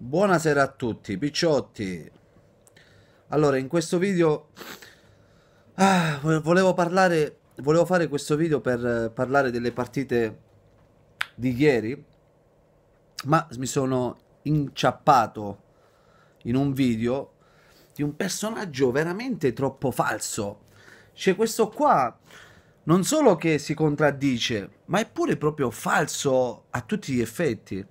Buonasera a tutti, picciotti. Allora, in questo video ah, volevo parlare volevo fare questo video per parlare delle partite di ieri, ma mi sono inciappato in un video di un personaggio veramente troppo falso. Cioè questo qua non solo che si contraddice, ma è pure proprio falso a tutti gli effetti.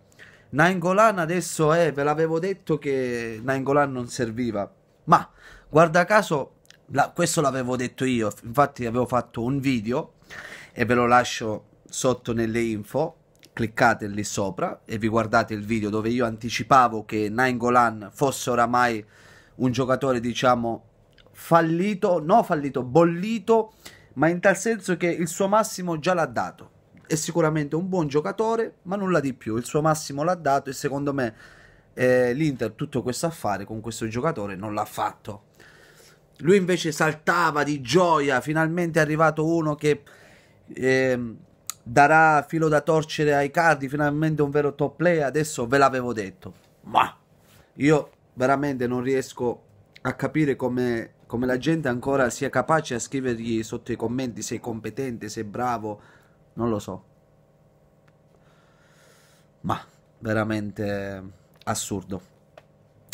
Nainggolan adesso è, ve l'avevo detto che Nainggolan non serviva, ma guarda caso, la, questo l'avevo detto io, infatti avevo fatto un video e ve lo lascio sotto nelle info, cliccate lì sopra e vi guardate il video dove io anticipavo che Nainggolan fosse oramai un giocatore diciamo fallito, no fallito, bollito, ma in tal senso che il suo massimo già l'ha dato è sicuramente un buon giocatore, ma nulla di più. Il suo massimo l'ha dato e secondo me eh, l'Inter tutto questo affare con questo giocatore non l'ha fatto. Lui invece saltava di gioia, finalmente è arrivato uno che eh, darà filo da torcere ai cardi, finalmente un vero top player, adesso ve l'avevo detto. Ma io veramente non riesco a capire come, come la gente ancora sia capace a scrivergli sotto i commenti se è competente, se è bravo, non lo so. Ma veramente assurdo.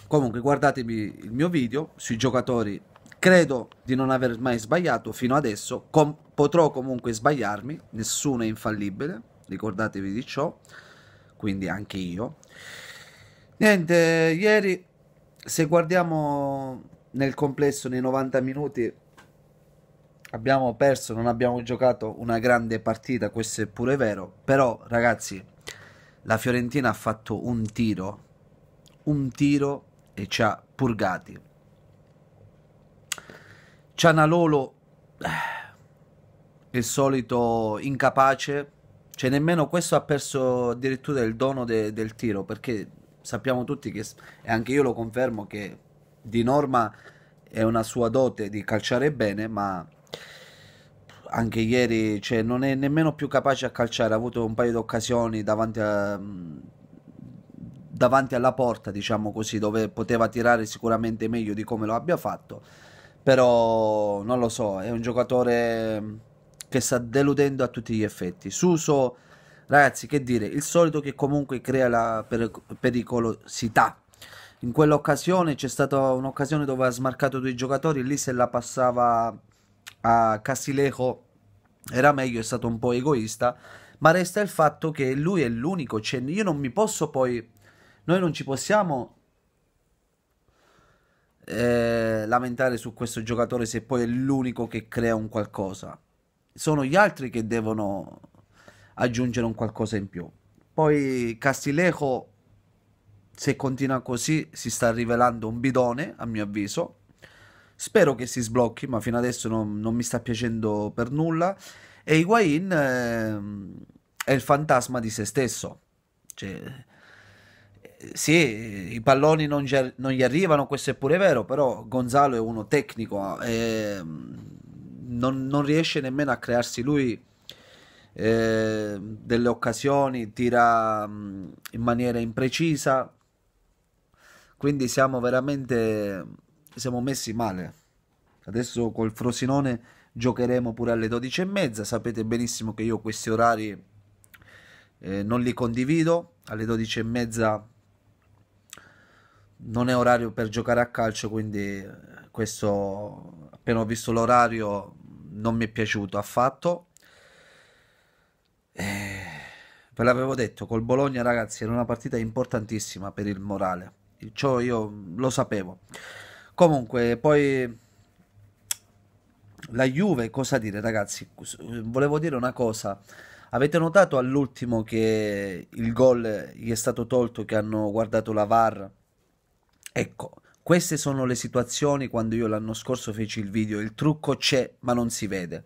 Comunque guardatevi il mio video sui giocatori. Credo di non aver mai sbagliato fino adesso. Com potrò comunque sbagliarmi, nessuno è infallibile, ricordatevi di ciò. Quindi anche io. Niente, ieri se guardiamo nel complesso nei 90 minuti abbiamo perso, non abbiamo giocato una grande partita, questo è pure vero, però ragazzi la Fiorentina ha fatto un tiro, un tiro e ci ha purgati. Cianalolo, eh, il solito incapace, cioè nemmeno questo ha perso addirittura il dono de del tiro, perché sappiamo tutti che, e anche io lo confermo, che di norma è una sua dote di calciare bene, ma anche ieri cioè, non è nemmeno più capace a calciare, ha avuto un paio di occasioni davanti, a, davanti alla porta, diciamo così, dove poteva tirare sicuramente meglio di come lo abbia fatto, però non lo so, è un giocatore che sta deludendo a tutti gli effetti. Suso, ragazzi, che dire, il solito che comunque crea la pericolosità. In quell'occasione c'è stata un'occasione dove ha smarcato due giocatori, lì se la passava a Casilejo era meglio, è stato un po' egoista, ma resta il fatto che lui è l'unico, cioè io non mi posso poi, noi non ci possiamo eh, lamentare su questo giocatore se poi è l'unico che crea un qualcosa, sono gli altri che devono aggiungere un qualcosa in più. Poi Castilejo, se continua così, si sta rivelando un bidone, a mio avviso Spero che si sblocchi, ma fino adesso non, non mi sta piacendo per nulla. E Higuain eh, è il fantasma di se stesso. Cioè, eh, sì, i palloni non gli, non gli, arrivano, questo è pure vero, però Gonzalo è uno tecnico, eh, non, non, riesce nemmeno a crearsi lui eh, delle occasioni, tira mm, in maniera imprecisa, quindi siamo veramente siamo messi male. Adesso col Frosinone giocheremo pure alle 12 e mezza. Sapete benissimo che io questi orari eh, non li condivido. Alle 12 e mezza non è orario per giocare a calcio, quindi eh, questo appena ho visto l'orario non mi è piaciuto affatto. Eh, ve l'avevo detto, col Bologna ragazzi era una partita importantissima per il morale. Ciò io lo sapevo. Comunque, poi la Juve, cosa dire ragazzi? Volevo dire una cosa. Avete notato all'ultimo che il gol gli è stato tolto, che hanno guardato la VAR? Ecco, queste sono le situazioni quando io l'anno scorso feci il video, il trucco c'è ma non si vede.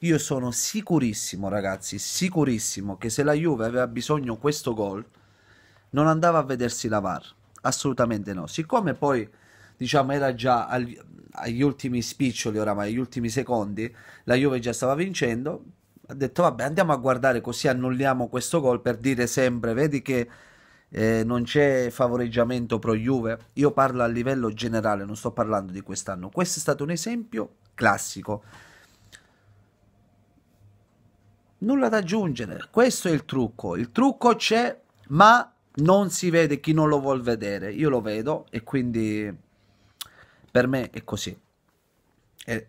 Io sono sicurissimo ragazzi, sicurissimo che se la Juve aveva bisogno di questo gol, non andava a vedersi la VAR, assolutamente no. Siccome poi diciamo era già agli, agli ultimi spiccioli oramai, agli ultimi secondi, la Juve già stava vincendo, ha detto vabbè andiamo a guardare così annulliamo questo gol per dire sempre vedi che eh, non c'è favoreggiamento pro Juve, io parlo a livello generale, non sto parlando di quest'anno, questo è stato un esempio classico. Nulla da aggiungere, questo è il trucco, il trucco c'è ma non si vede chi non lo vuol vedere, io lo vedo e quindi per me è così. E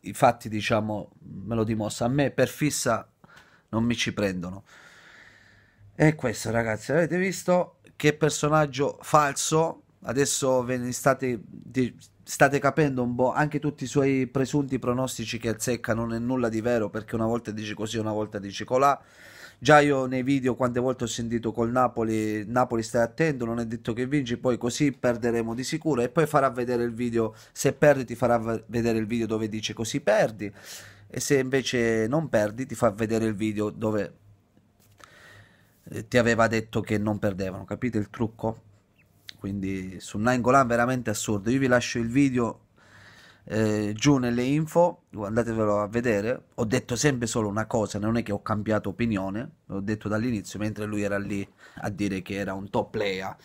infatti, diciamo, me lo dimostra. A me per fissa non mi ci prendono. E questo, ragazzi, avete visto che personaggio falso? Adesso ve ne state, state capendo un po' anche tutti i suoi presunti pronostici che azzeccano, non è nulla di vero perché una volta dici così, una volta dici colà. Già io nei video quante volte ho sentito col Napoli, Napoli stai attento, non è detto che vinci, poi così perderemo di sicuro e poi farà vedere il video, se perdi ti farà vedere il video dove dice così perdi e se invece non perdi ti fa vedere il video dove eh, ti aveva detto che non perdevano, capite il trucco? Quindi su Nangolan veramente assurdo, io vi lascio il video eh, giù nelle info, andatevelo a vedere, ho detto sempre solo una cosa, non è che ho cambiato opinione, l'ho detto dall'inizio, mentre lui era lì a dire che era un top player.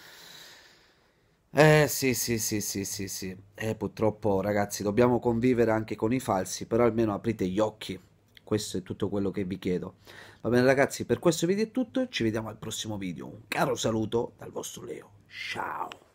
Eh sì, sì, sì, sì, sì, sì. Eh, purtroppo, ragazzi, dobbiamo convivere anche con i falsi, però almeno aprite gli occhi. Questo è tutto quello che vi chiedo. Va bene, ragazzi, per questo video è tutto. Ci vediamo al prossimo video. Un caro saluto dal vostro Leo. Ciao.